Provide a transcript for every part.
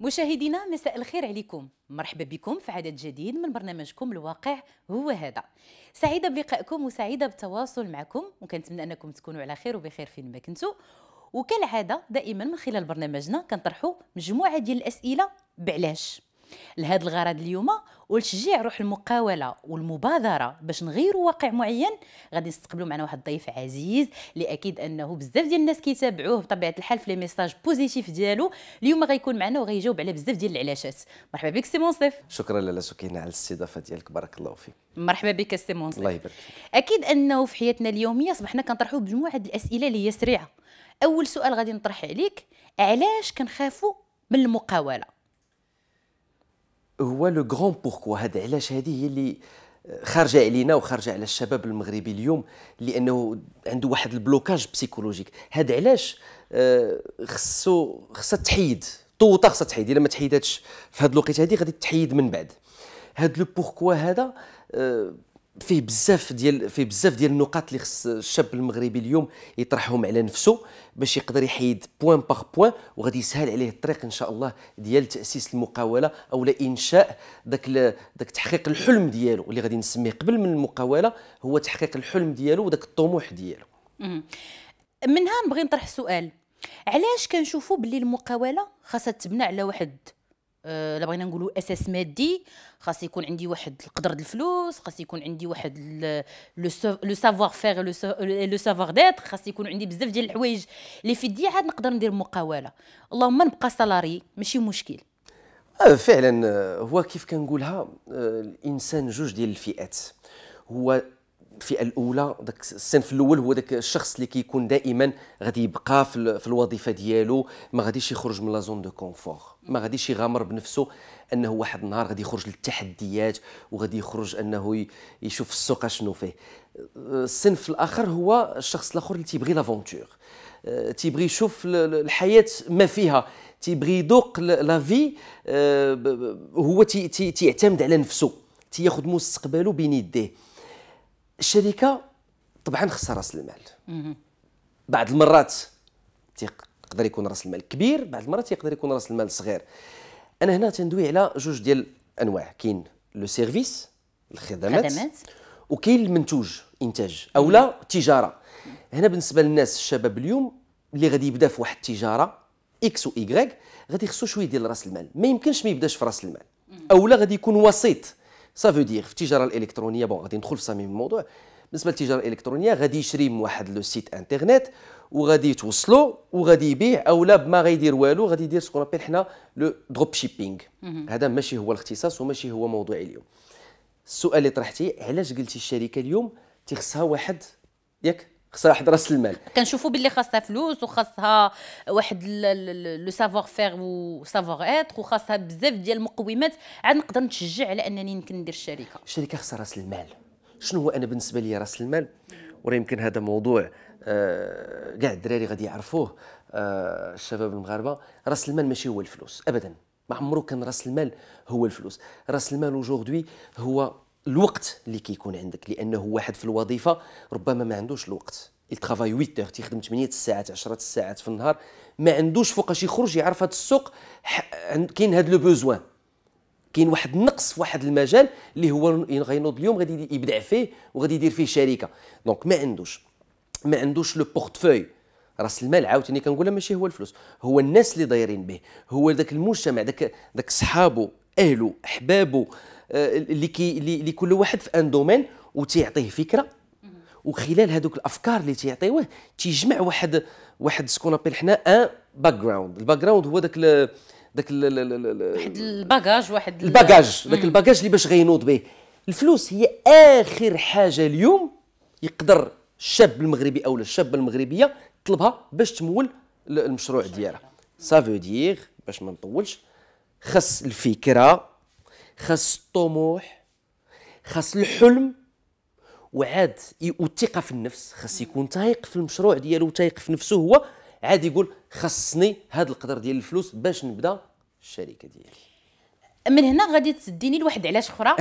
مشاهدينا مساء الخير عليكم مرحبا بكم في عدد جديد من برنامجكم الواقع هو هذا سعيده بلقائكم وسعيده بالتواصل معكم وكنتمنى انكم تكونوا على خير وبخير فين ما كنتوا وكالعاده دائما من خلال برنامجنا كنطرحوا مجموعه ديال الاسئله بعلاش لهذا الغرض اليوم ولتشجيع روح المقاوله والمبادره باش نغيروا واقع معين غادي نستقبلوا معنا واحد الضيف عزيز اللي اكيد انه بزاف ديال الناس كيتابعوه بطبيعه الحال في لي ميساج بوزيتيف ديالو اليوم غيكون معنا وغيجاوب على بزاف ديال العلاشات مرحبا بك سي منصف شكرا لاله سكينه على الاستضافه ديالك بارك الله فيك مرحبا بك سي منصف الله يبارك اكيد انه في حياتنا اليوميه صبحنا كنطرحوا مجموعه الاسئله اللي هي سريعه اول سؤال غادي نطرح عليك علاش كنخافوا من المقاوله هو لو غران بوركوا هذا علاش هذه هي اللي خارجه علينا وخارجه على الشباب المغربي اليوم لانه عنده واحد البلوكاج بسيكولوجيك هذا علاش آه، خصو خصها تحيد طوطه خصها تحيد الا ما تحيداتش في هذا الوقت هذه غادي تحيد من بعد هذا لو بوركوا هذا فيه بزاف ديال فيه بزاف ديال النقاط اللي خص الشاب المغربي اليوم يطرحهم على نفسه باش يقدر يحيد بوان باغ بوان وغادي يسهل عليه الطريق ان شاء الله ديال تاسيس المقاوله او انشاء ذاك ذاك تحقيق الحلم ديالو اللي غادي نسميه قبل من المقاوله هو تحقيق الحلم ديالو وذاك الطموح ديالو منها نبغي نطرح سؤال علاش كنشوفوا باللي المقاوله خاصها تبنى على واحد الا آه، بغينا نقولوا اساس مادي خاص يكون عندي واحد القدر د الفلوس خاص يكون عندي واحد لو سافوار فيغ لو سافوار ديت خاص يكون عندي بزاف ديال الحوايج اللي في يدي عاد نقدر ندير مقاوله اللهم نبقى سالاري ماشي مشكل آه، فعلا آه، هو كيف كنقولها الانسان جوج ديال الفئات هو الفئه الاولى داك الصنف الاول هو داك الشخص اللي كيكون دائما غادي يبقى في, في الوظيفه ديالو ما غاديش يخرج من لا زون دو كونفور ما غاديش يغامر بنفسه انه واحد النهار غادي يخرج للتحديات وغادي يخرج انه يشوف السوق شنو فيه الصنف الاخر هو الشخص الاخر اللي تيبغي لافونتور أه، تيبغي يشوف الحياه ما فيها تيبغي يذوق لا في أه، هو تيعتمد على نفسه تياخذ مستقبله بين يديه الشركه طبعا خصها راس المال بعض المرات تيقدر يكون راس المال كبير بعض المرات يقدر يكون راس المال صغير انا هنا تندوي على جوج ديال انواع كاين لو سيرفيس الخدمات وكاين المنتوج انتاج او لا تجاره هنا بالنسبه للناس الشباب اليوم اللي غادي يبدا في واحد التجاره اكس واي غادي يخصو شويه ديال راس المال ما يمكنش ما يبداش في راس المال اولا غادي يكون وسيط سافو دير في التجاره الالكترونيه بون غادي ندخل في صميم الموضوع بالنسبه للتجاره الالكترونيه غادي يشري من واحد لو سيت انترنيت وغادي يتوصلوا وغادي يبيع او لا ما غيدير والو غادي يدير سكون ابيل حنا لو دروب شيبينغ هذا ماشي هو الاختصاص وماشي هو موضوعي اليوم السؤال اللي طرحتيه علاش قلتي الشركه اليوم تيخصها واحد ياك خصها واحد راس المال كنشوفوا باللي خاصها فلوس وخاصها واحد لو سافوار فير وسافوار اتر وخاصها بزاف ديال المقومات عاد نقدر نتشجع على انني يمكن ندير الشركه الشركه خصها راس المال شنو هو انا بالنسبه لي راس المال وراه يمكن هذا موضوع آه، كاع آه الدراري غادي يعرفوه آه الشباب المغاربه راس المال ماشي هو الفلوس ابدا ما عمرو كان راس المال هو الفلوس راس المال اوجوردي هو الوقت اللي كيكون عندك لانه واحد في الوظيفه ربما ما عندوش الوقت الترافاي 8 اور تيخدم 8 ساعات 10 ساعات في النهار ما عندوش فوقاش يخرج يعرف هذا السوق كاين هذا لو بوزوان كاين واحد النقص في واحد المجال اللي هو غينوض اليوم غادي يبدع فيه وغادي يدير فيه شركه دونك ما عندوش ما عندوش لو بورتفوي راس المال عاوتاني كنقولها ماشي هو الفلوس هو الناس اللي دايرين به هو ذاك المجتمع ذاك ذاك صحابه اهله احبابه آه، اللي كي اللي كل واحد في ان دومين وتيعطيه فكره وخلال هذوك الافكار اللي تيعطيوه تيجمع واحد واحد سكون ابيل حنا ان باك جراوند الباك جراوند هو داك داك واحد الباكاج واحد الباكاج داك الباكاج اللي باش غينوض به الفلوس هي اخر حاجه اليوم يقدر الشاب المغربي او الشابه المغربيه تطلبها باش تمول المشروع ديالها سافو دير باش ما نطولش خص الفكره خاص الطموح خاص الحلم وعاد والثقه في النفس خاص يكون تايق في المشروع ديالو تايق في نفسه هو عاد يقول خاصني هذا القدر ديال الفلوس باش نبدا الشركه ديالي من هنا غادي تسديني لواحد علاش اخرى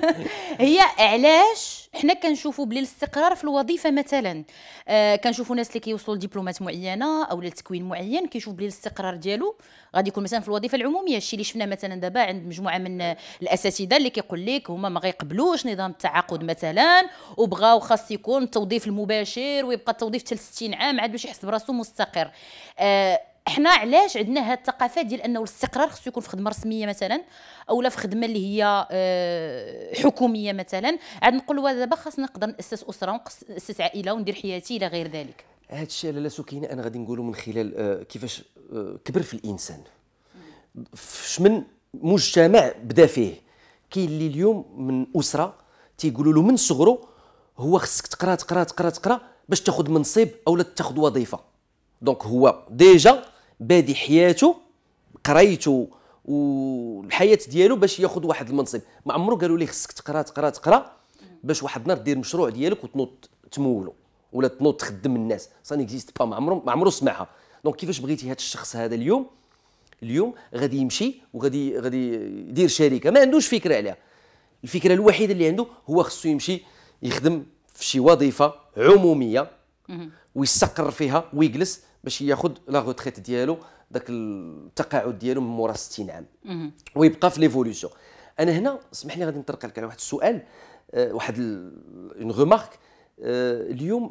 هي علاش حنا كنشوفوا بلي الاستقرار في الوظيفه مثلا آه كنشوفوا ناس اللي كيوصلوا لدبلومات معينه او لتكوين معين كيشوف بلي الاستقرار ديالو غادي يكون مثلا في الوظيفه العموميه الشيء اللي شفناه مثلا دابا عند مجموعه من الاساتذه اللي كيقول لك هما ما غيقبلوش نظام التعاقد مثلا وبغاو خاص يكون التوظيف المباشر ويبقى التوظيف حتى 60 عام عاد باش يحس براسو مستقر آه احنا علاش عندنا هاد الثقافه ديال انه الاستقرار خصو يكون في خدمه رسميه مثلا او لا في خدمه اللي هي آه، حكوميه مثلا عاد نقولوا دابا خاصنا نقدر ناسس اسره وناسس عائله وندير حياتي الى غير ذلك هذا الشيء لاله سكينه انا غادي نقوله من خلال آه، كيفاش آه، كبر في الانسان فش من مجتمع بدا فيه كاين اللي اليوم من اسره تيقولوا له من صغره هو خصك تقرا تقرا تقرا تقرا باش تاخذ منصب اولا تاخذ وظيفه دونك هو ديجا بادي حياته قريته والحياه ديالو باش ياخذ واحد المنصب ما عمرو قالوا ليه خصك تقرا تقرا تقرا باش واحد النهار دير مشروع ديالك وتنوض تمولو ولا تنوض تخدم الناس سا نيكزيست با ما عمرو ما عمرو سمعها دونك كيفاش بغيتي هذا الشخص هذا اليوم اليوم غادي يمشي وغادي غادي يدير شركه ما عندوش فكره عليها الفكره الوحيده اللي عنده هو خصو يمشي يخدم في شي وظيفه عموميه ويستقر فيها ويجلس باش ياخذ لا روتريت ديالو داك التقاعد ديالو من مورا 60 عام ويبقى في ليفولوسيون انا هنا اسمح لي غادي نطرق لك على واحد السؤال آه، واحد اون غومارك آه، اليوم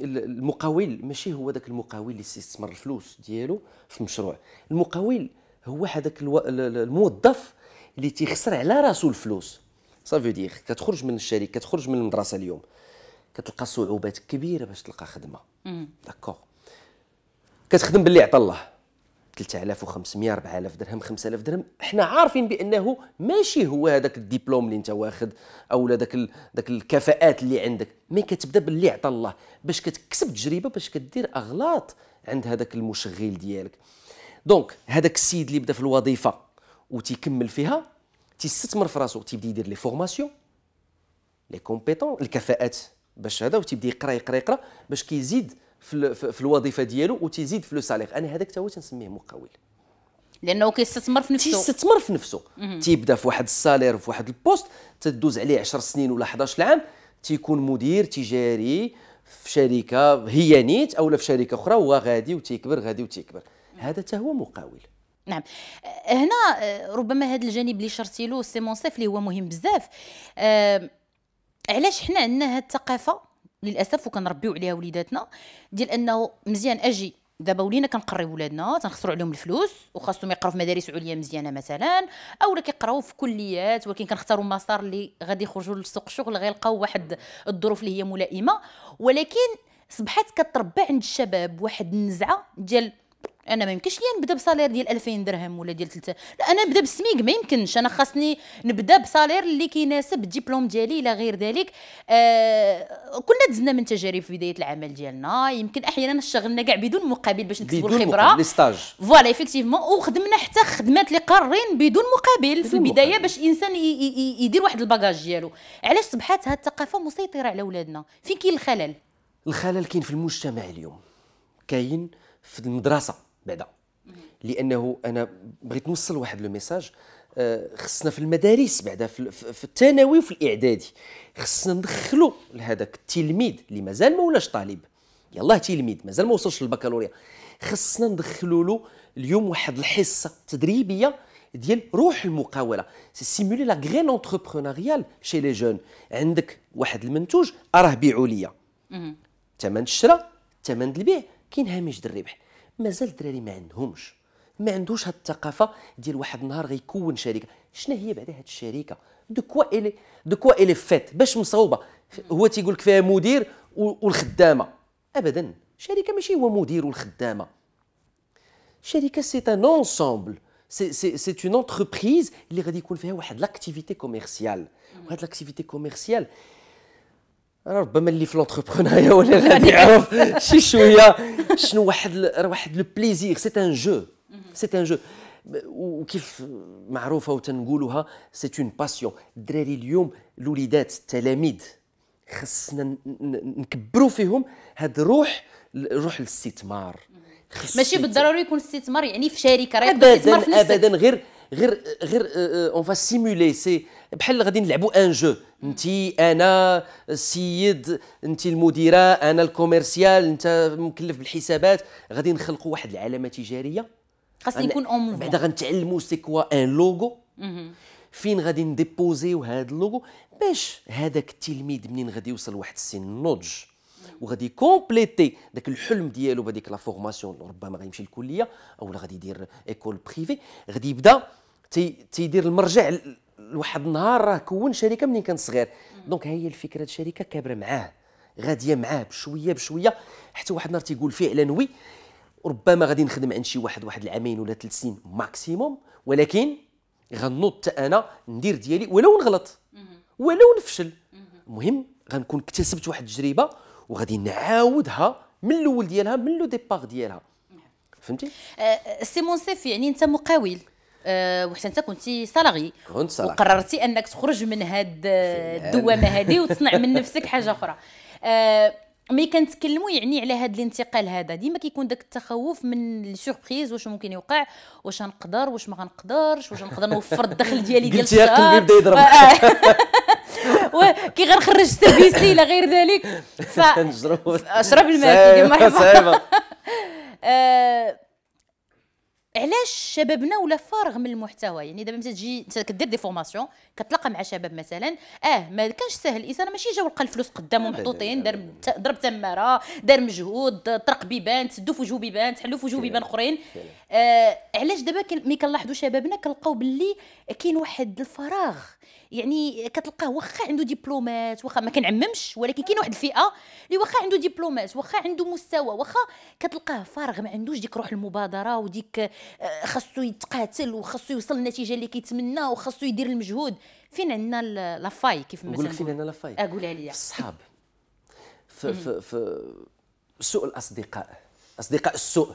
المقاول ماشي هو ذاك المقاول اللي استثمر الفلوس ديالو في مشروع المقاول هو هذاك الموظف اللي تيخسر على راسو الفلوس صافي دير كتخرج من الشركه كتخرج من المدرسه اليوم كتلقى صعوبات كبيره باش تلقى خدمه داكوغ كتخدم باللي عطى الله 3500 4000 درهم 5000 درهم حنا عارفين بانه ماشي هو هذاك الدبلوم اللي انت واخد او داك ال... داك الكفاءات اللي عندك مي كتبدا باللي عطى الله باش كتكسب تجربه باش كدير اغلاط عند هذاك المشغل ديالك دونك هذاك السيد اللي بدا في الوظيفه وتيكمل فيها تيستثمر في راسو تيبدا يدير لي فورماسيون لي كومبيتون الكفاءات باش هذا وتيبدا يقرا يقرا يقرا باش كيزيد كي في, في الوظيفه ديالو وتزيد في لو سالير انا هذاك حتى هو تنسميه مقاول لانه كيستثمر في نفسه تيستثمر في نفسه تيبدا في واحد السالير في واحد البوست تدوز عليه 10 سنين ولا 11 عام تيكون مدير تجاري في شركه هي نيت او في شركه اخرى هو غادي وتيكبر غادي وتيكبر هذا حتى هو مقاول نعم هنا ربما هذا الجانب اللي شرتي له سيمون سيف اللي هو مهم بزاف أه علاش حنا عندنا هذه الثقافه للاسف وكنربيو عليها وليداتنا ديال انه مزيان اجي دابا ولينا كنقريو ولادنا تنخسروا عليهم الفلوس وخاصهم يقراو في مدارس عليا مزيانه مثلا اولا كيقراو في كليات ولكن كنختاروا مسار اللي غادي يخرجوا لسوق الشغل غيلقاو واحد الظروف اللي هي ملائمه ولكن صبحت كتربى عند الشباب واحد النزعه ديال انا ما يمكنش لي نبدا بصالير ديال 2000 درهم ولا ديال 3 لا انا نبدا بسميك ما يمكنش انا خاصني نبدا بصالير اللي كيناسب الدبلوم ديالي الى غير ذلك آه كنا دزنا من تجارب في بدايه العمل ديالنا يمكن احيانا اشتغلنا كاع بدون مقابل باش نكسبوا الخبره بدون ستاج فوالا ايفيكتيفمون وخدمنا حتى خدمات اللي قارين بدون مقابل في البدايه باش الانسان يدير واحد الباجاج ديالو علاش صبحات هذه الثقافه مسيطره على ولادنا فين كاين الخلل الخلل كاين في المجتمع اليوم كاين في المدرسه بعدا لانه انا بغيت نوصل واحد لو ميساج آه، خصنا في المدارس بعدا في الثانوي وفي الاعدادي خصنا ندخلوا لهذاك التلميذ اللي مازال ما ولاش طالب يلاه تلميذ مازال ما وصلش للبكالوريا خصنا ندخلوا له اليوم واحد الحصه تدريبيه ديال روح المقاوله سي سيمولي لا غرين اونتربرونيال شي لي جون عندك واحد المنتوج اراه بيعوا ليا ثمن الشراء ثمن البيع كاين هامش الربح مازال الدراري ما عندهمش ما عندوش هاد الثقافه ديال واحد النهار غيكون شركه شنو هي بعدا هاد الشركه دو كوا الي دو كوا الي فات باش مصوبه هو تيقول لك فيها مدير والخدامه ابدا شركه ماشي هو مدير والخدامه شركه سي ان انسومبل سي سي سي اون انتربريز اللي غادي يكون فيها واحد لاكتيفيتي كوميرسيال وهاد لاكتيفيتي كوميرسيال ربما اللي في لونتربرونيا ولا غادي يعرف شي شويه شنو واحد واحد لو بليزير سي ان جو سي ان جو وكيف معروفه وتنقولها سي اون باسيون الدراري اليوم الوليدات التلاميذ خصنا نكبروا فيهم هاد الروح روح الاستثمار ماشي بالضروري يكون استثمار يعني في شركه راه ابدا ابدا غير غير غير اون فا سيمولي سي بحال غادي نلعبوا ان جو انت انا السيد انت المديره انا الكوميرسيال انت مكلف بالحسابات غادي نخلقوا واحد العلامه تجاريه خاصني نكون اون موفمون بعدا غنتعلموا سي كوا ان لوغو فين غادي نديبوزيو هذا اللوغو باش هذاك التلميذ منين غادي يوصل لواحد السن النضج وغادي كومبليتي داك الحلم ديالو بهذيك لا فورماسيون ربما غيمشي للكليه اولا غادي يدير ايكول بريفي غادي يبدا تيدير المرجع لواحد النهار راه كون شركه منين كان صغير دونك ها هي الفكره الشركه كابره معاه غاديه معاه بشويه بشويه حتى واحد النهار تيقول فعلا وي ربما غادي نخدم عند شي واحد واحد العامين ولا ثلاث سنين ماكسيموم ولكن غنوض انا ندير ديالي ولو نغلط ولو نفشل المهم غنكون اكتسبت واحد التجربه وغادي نعاودها من الاول ديالها من لو ديبار ديالها فهمتي أه، أه، سي سيف يعني انت مقاول أه وحتى انت كنتي سالاري كنت سالاري وقررتي انك تخرج من هاد الدوامه هذه وتصنع من نفسك حاجه اخرى أه مي كنتكلموا يعني على هذا الانتقال هذا ديما كيكون داك التخوف من السوربريز واش ممكن يوقع واش غنقدر واش ما غنقدرش واش نقدر نوفر الدخل ديالي ديال الشهر قلتي قلبي بدا يضرب أه، كي غير خرج سيرفيسي الى غير ذلك اشرب الماء كما صعيبه آه، علاش شبابنا ولا فارغ من المحتوى يعني دابا مثلا تجي كدير دي فورماسيون كتلاقى مع شباب مثلا اه ما كانش سهل الانسان ماشي جا ولقى الفلوس قدامه محطوطين دار ضرب تماره دار مجهود طرق بيبان تسدو في وجوه بيبان تحلو في وجوه بيبان اخرين آه علاش دابا ملي كنلاحظوا شبابنا كنلقاو باللي كاين واحد الفراغ يعني كتلقاه واخا عنده دبلومات واخا ما كنعممش ولكن كاين واحد الفئه اللي واخا عنده دبلومات واخا عنده مستوى واخا كتلقاه فارغ ما عندوش ديك روح المبادره وديك آه، خاصو يتقاتل وخاصو يوصل للنتيجه اللي كيتمنى وخاصو يدير المجهود فين عندنا لافاي كيف ما نقول فين عندنا لافاي اقول آه، لي في الصحاب في, في, في سوء الاصدقاء اصدقاء السوء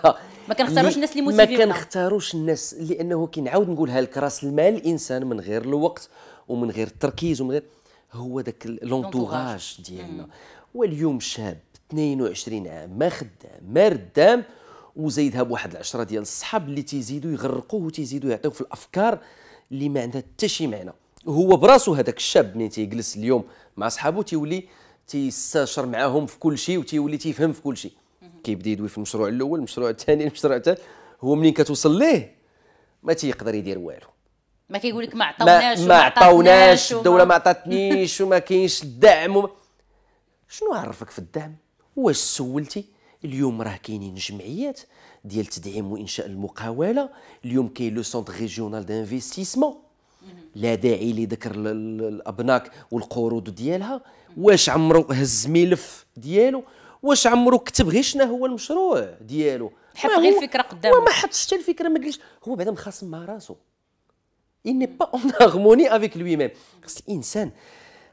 ما كنختاروش الناس اللي موتيفيونا ما كنختاروش الناس لانه كنعاود نقولها لك راس المال الانسان من غير الوقت ومن غير التركيز ومن غير هو ذاك لونتوراج ديالنا واليوم شاب 22 عام ما خدام ما ردام وزايدها بواحد العشره ديال الصحاب اللي تيزيدوا يغرقوه وتيزيدوا يعطيوه في الافكار اللي ما عندها حتى شي معنى هو براسو هذاك الشاب ملي تيجلس اليوم مع صحابو تيولي تيستشر معاهم في كل شيء وتيولي تيفهم في كل شيء كيبدا يدوي في المشروع الاول المشروع الثاني المشروع الثالث هو منين كتوصل ليه ما تيقدر يدير والو ما كيقول لك ما عطاوناش ما عطاوناش الدوله ما عطاتنيش وما كاينش الدعم وما... شنو عرفك في الدعم واش سولتي اليوم راه كاينين جمعيات ديال تدعيم وانشاء المقاوله اليوم كاين لو سونتر ريجيونال دانفستيسمون لا داعي لذكر الابناك والقروض ديالها واش عمرو هز ملف ديالو واش عمرو كتب غير شنو هو المشروع ديالو حط غير الفكره قدامه وما حطش حتى الفكره ما قالش هو بعدا مخاصم مع راسو اي ني با اون هارموني افيك لوي ميم خص الانسان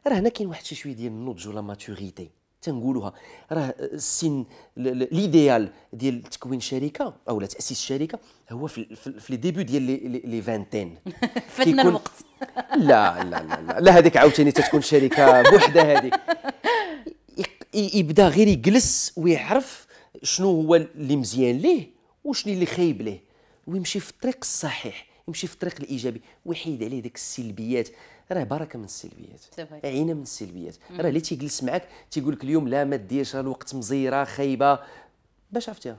راه هنا كاين واحد شي شويه ديال النضج ولا ماتوريتي تنقولوها راه السن ليديال ديال تكوين شركه او تاسيس شركه هو في في لي ديبي ديال لي فانتين فاتنا الوقت لا لا لا لا, لا هذيك عاوتاني تتكون شركه بوحدها هذيك يبدا غير يجلس ويعرف شنو هو اللي مزيان ليه وشنو اللي خايب ليه ويمشي في الطريق الصحيح يمشي في الطريق الايجابي ويحيد عليه ديك السلبيات راه بركه من السلبيات عينه من السلبيات راه اللي تيجلس معك تيقول لك اليوم لا ما ديرش راه الوقت مزيره خايبه باش عرفتيها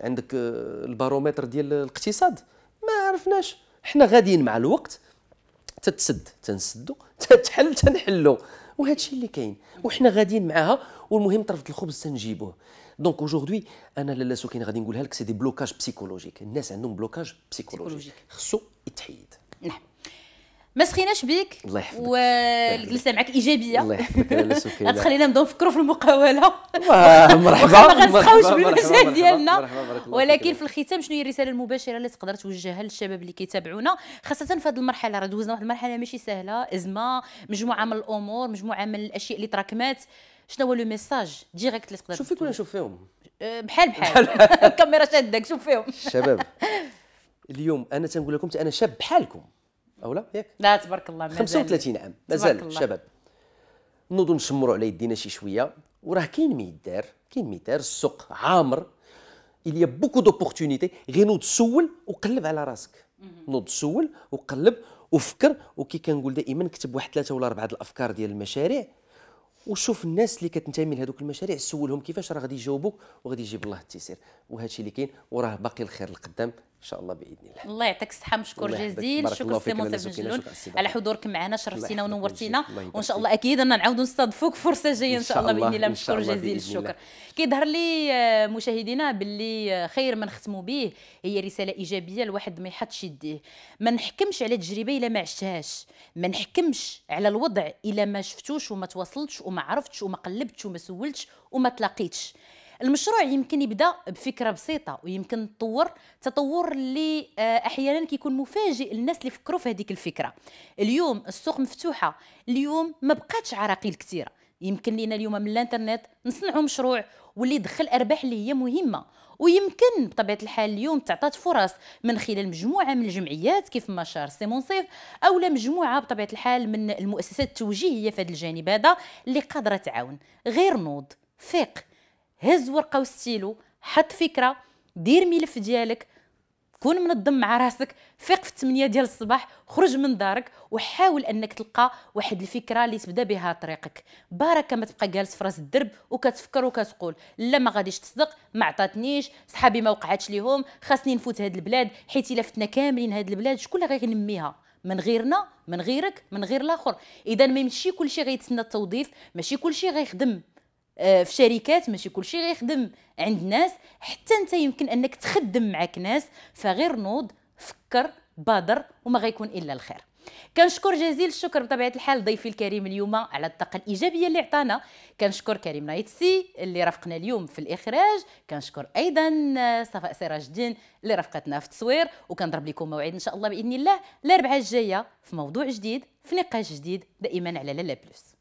عندك آه، البارومتر ديال الاقتصاد ما عرفناش حنا غاديين مع الوقت تتسد تنسدو تتحل تنحلو وهذا الشيء اللي كاين وحنا غاديين معاها والمهم طرف الخبز تنجيبوه دونك اوجوردي انا لالا سكين غادي نقولها لك سي دي بلوكاج بسيكولوجيك الناس عندهم بلوكاج بسيكولوجيك خصو يتحيد نعم ما سخيناش بيك الله يحفظك والجلسه معك ايجابيه الله يحفظك غتخلينا نبداو نفكروا في المقاوله مرحبا ما غنسخاوش بالمجال ديالنا ولكن في الختام شنو هي الرساله المباشره اللي تقدر توجهها للشباب اللي كيتابعونا خاصه في هذه المرحله راه دوزنا واحد المرحله ماشي سهله ازمه مجموعه من الامور مجموعه من الاشياء اللي تراكمات شنو هو لو ميساج ديريكت اللي تقدر شوف فيك ولا نشوف فيهم أه، بحال بحال الكاميرا شادك شوف فيهم الشباب اليوم انا تنقول لكم انا شاب بحالكم او لا ياك لا تبارك الله مازال 35 عام مازال شباب نوضوا نشمروا على يدينا شي شويه وراه كاين ميدار كاين ميدار السوق عامر إلي بوكو a beaucoup غير نوض سول وقلب على راسك نوض سول وقلب وفكر وكي كنقول دائما كتب واحد ثلاثه ولا اربعه الافكار ديال المشاريع وشوف الناس اللي كتنتمي لهذوك المشاريع سولهم كيفاش راه غادي يجاوبوك وغادي يجيب الله التيسير وهذا الشيء اللي كاين وراه باقي الخير القدام ان شاء الله باذن الله الله يعطيك الصحه مشكور جزيل شكرا سي منصف جلول على حضورك معنا شرفتينا ونورتينا وان شاء الله اكيد انا نعاودوا نستضفوك فرصه جايه ان شاء الله باذن الله مشكور جزيل الشكر كيظهر لي آه، مشاهدينا باللي آه، خير ما نختموا به هي رساله ايجابيه الواحد ما يحطش يديه ما نحكمش على تجربه الا ما عشتهاش ما نحكمش على الوضع الا ما شفتوش وما تواصلتش وما عرفتش وما قلبتش وما سولتش وما تلاقيتش المشروع يمكن يبدا بفكره بسيطه ويمكن تطور تطور اللي آه، احيانا كيكون مفاجئ للناس اللي فكروا في هذيك الفكره اليوم السوق مفتوحه اليوم ما بقاتش عراقيل كثيره يمكن لينا اليوم من الانترنت نصنعوا مشروع واللي يدخل ارباح اللي هي مهمه ويمكن بطبيعه الحال اليوم تعطات فرص من خلال مجموعه من الجمعيات كيف ما شار سيمون صيف او مجموعه بطبيعه الحال من المؤسسات التوجيهيه في هذا الجانب هذا اللي قادره تعاون غير نوض فيق هز ورقه وستيلو حط فكره دير ملف ديالك كون منظم مع راسك فيق في 8 ديال الصباح خرج من دارك وحاول انك تلقى واحد الفكره اللي تبدا بها طريقك باركه ما تبقى جالس في راس الدرب وكتفكر وكتقول لا ما غاديش تصدق ما عطاتنيش صحابي ما وقعاتش ليهم خاصني نفوت هاد البلاد حيت الا فتنا كاملين هاد البلاد شكون اللي غينميها من غيرنا من غيرك من غير الاخر اذا ما يمشي كلشي غيتسنى التوظيف ماشي كلشي غيخدم آه، في شركات ماشي كلشي غيخدم عند ناس حتى انت يمكن انك تخدم معاك ناس فغير نوض فكر بادر وما غيكون الا الخير كنشكر جزيل الشكر بطبيعه الحال ضيفي الكريم اليوم على الطاقه الايجابيه اللي عطانا كنشكر كريم نايتسي اللي رافقنا اليوم في الاخراج كنشكر ايضا آه، صفاء سراج الدين اللي رافقتنا في التصوير وكنضرب لكم موعد ان شاء الله باذن الله الاربعاء الجايه في موضوع جديد في نقاش جديد دائما على لالا بلوس